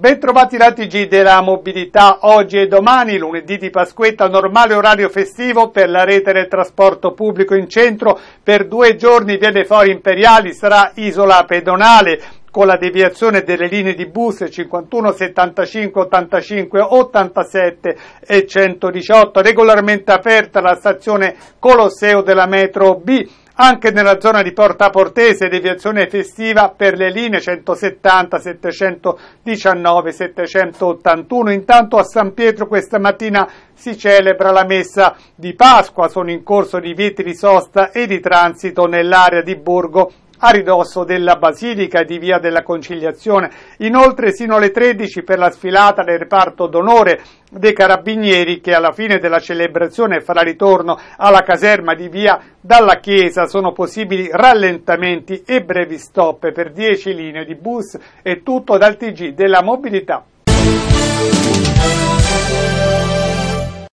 Bentrovati la TG della mobilità oggi e domani, lunedì di Pasquetta, normale orario festivo per la rete del trasporto pubblico in centro, per due giorni via dei Fori Imperiali sarà isola pedonale, con la deviazione delle linee di bus 51, 75, 85, 87 e 118, regolarmente aperta la stazione Colosseo della metro B anche nella zona di Porta Portese, deviazione festiva per le linee 170, 719, 781. Intanto a San Pietro questa mattina si celebra la messa di Pasqua, sono in corso divieti di sosta e di transito nell'area di Borgo a ridosso della Basilica di Via della Conciliazione. Inoltre sino alle 13 per la sfilata del reparto d'onore dei carabinieri che alla fine della celebrazione farà ritorno alla caserma di Via dalla Chiesa sono possibili rallentamenti e brevi stop per 10 linee di bus e tutto dal TG della mobilità.